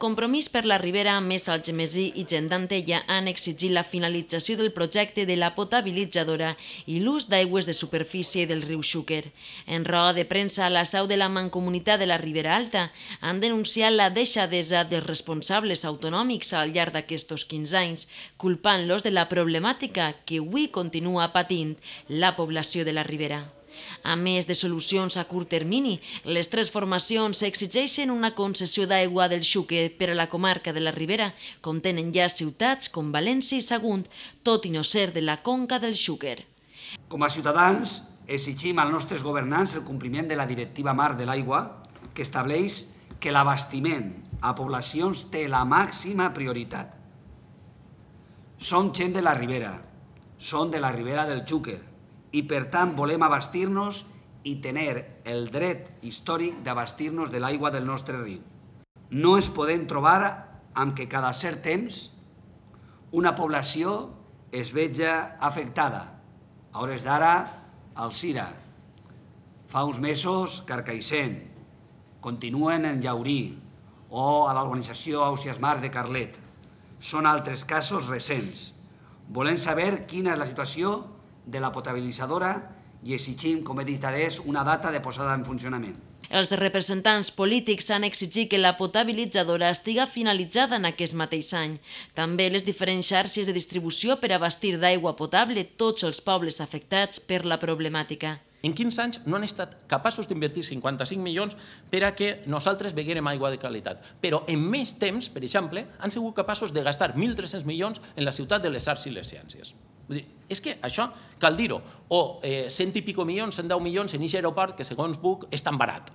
Compromís per la Ribera, més Algemesí i Gent d'Antella han exigit la finalització del projecte de la potabilitzadora i l'ús d'aigües de superfície del riu Xúquer. En roda de premsa, a la seu de la Mancomunitat de la Ribera Alta han denunciat la deixadesa dels responsables autonòmics al llarg d'aquests 15 anys, culpant-los de la problemàtica que avui continua patint la població de la Ribera. A més de solucions a curt termini, les tres formacions exigeixen una concessió d'aigua del Xuque per a la comarca de la Ribera, com tenen ja ciutats com València i Sagunt, tot i no ser de la conca del Xúquer. Com a ciutadans, exigim als nostres governants el compliment de la Directiva Mar de l'Aigua, que estableix que l'abastiment a poblacions té la màxima prioritat. Són gent de la Ribera, són de la Ribera del Xúquer, i per tant volem abastir-nos i tenir el dret històric d'abastir-nos de l'aigua del nostre riu. No es podem trobar amb que cada cert temps una població es veja afectada. A hores d'ara, Sira, Fa uns mesos, Carcaixent, Continuen en Llaurí o a l'organització Ausias Mar de Carlet. Són altres casos recents. Volem saber quina és la situació de la potabilitzadora i exigim, com he dit abans, una data de posada en funcionament. Els representants polítics han exigit que la potabilitzadora estiga finalitzada en aquest mateix any. També les diferents xarxes de distribució per abastir d'aigua potable tots els pobles afectats per la problemàtica. En 15 anys no han estat capaços d'invertir 55 milions per a que nosaltres veguérem aigua de qualitat. Però en més temps, per exemple, han sigut capaços de gastar 1.300 milions en la ciutat de les arts i les ciències. Vull dir, és que això cal dir-ho. O eh, cent i pico milions, deu milions en aquest aeroport que segons Buc és tan barat.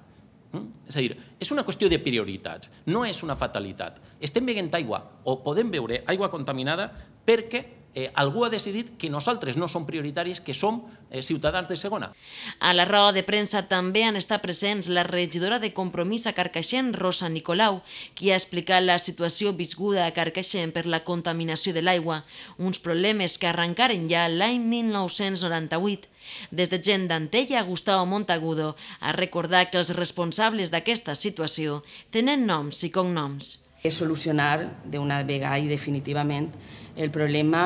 Mm? És a dir, és una qüestió de prioritats, no és una fatalitat. Estem veient aigua, o podem veure aigua contaminada perquè eh, algú ha decidit que nosaltres no som prioritaris, que som eh, ciutadans de segona. A la roda de premsa també han estat presents la regidora de Compromís a Carcaixent, Rosa Nicolau, qui ha explicat la situació visguda a Carcaixent per la contaminació de l'aigua, uns problemes que arrencaren ja l'any 1998. Des de gent d'Antella a Gustavo Montagudo, a recordar que els responsables d'aquesta situació tenen noms i cognoms és solucionar d'una vegada i definitivament el problema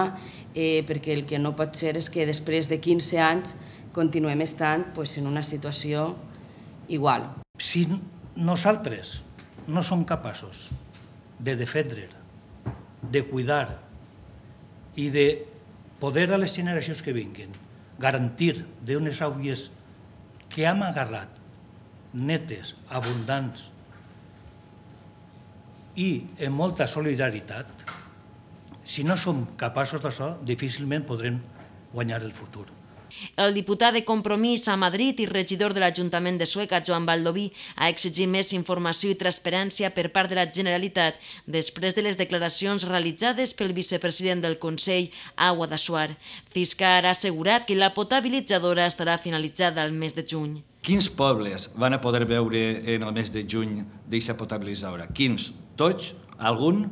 eh, perquè el que no pot ser és que després de 15 anys continuem estant pues, en una situació igual. Si nosaltres no som capaços de defendre, de cuidar i de poder a les generacions que vinguin garantir d'unes àvies que hem agarrat netes, abundants, i amb molta solidaritat, si no som capaços d'això, difícilment podrem guanyar el futur. El diputat de Compromís a Madrid i regidor de l'Ajuntament de Sueca, Joan Baldoví, ha exigit més informació i transparència per part de la Generalitat després de les declaracions realitzades pel vicepresident del Consell, Agua de Suar. Ciscar ha assegurat que la potabilitzadora estarà finalitzada el mes de juny. Quins pobles van a poder veure en el mes de juny d'eixa potabilitzadora? Quins? Tots? Algun?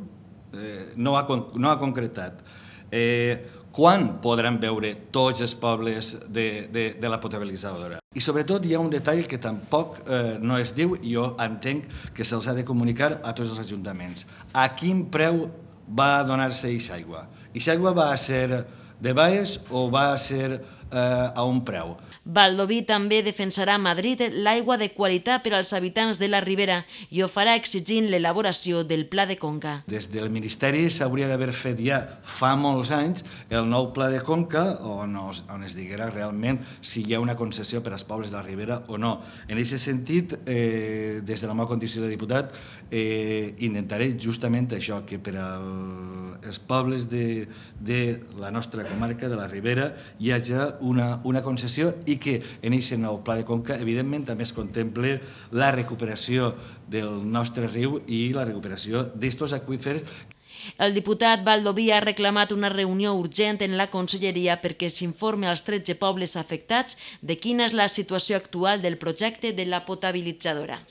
Eh, no, ha, no ha concretat. Eh, quan podran veure tots els pobles de, de, de la potabilitzadora? I sobretot hi ha un detall que tampoc eh, no es diu i jo entenc que se'ls ha de comunicar a tots els ajuntaments. A quin preu va donar-se aquesta aigua? Eixa aigua va ser de Baez o va ser eh, a un preu. Baldoví també defensarà a Madrid l'aigua de qualitat per als habitants de la Ribera i ho farà exigint l'elaboració del Pla de Conca. Des del Ministeri s'hauria d'haver fet ja fa molts anys el nou Pla de Conca on, es, on es diguera realment si hi ha una concessió per als pobles de la Ribera o no. En aquest sentit, eh, des de la meva condició de diputat, eh, intentaré justament això, que per al els pobles de, de la nostra comarca, de la Ribera, hi hagi una, una concessió i que en aquest nou pla de conca, evidentment, també es contemple la recuperació del nostre riu i la recuperació d'estos aquífers el diputat Valdoví ha reclamat una reunió urgent en la conselleria perquè s'informe als 13 pobles afectats de quina és la situació actual del projecte de la potabilitzadora.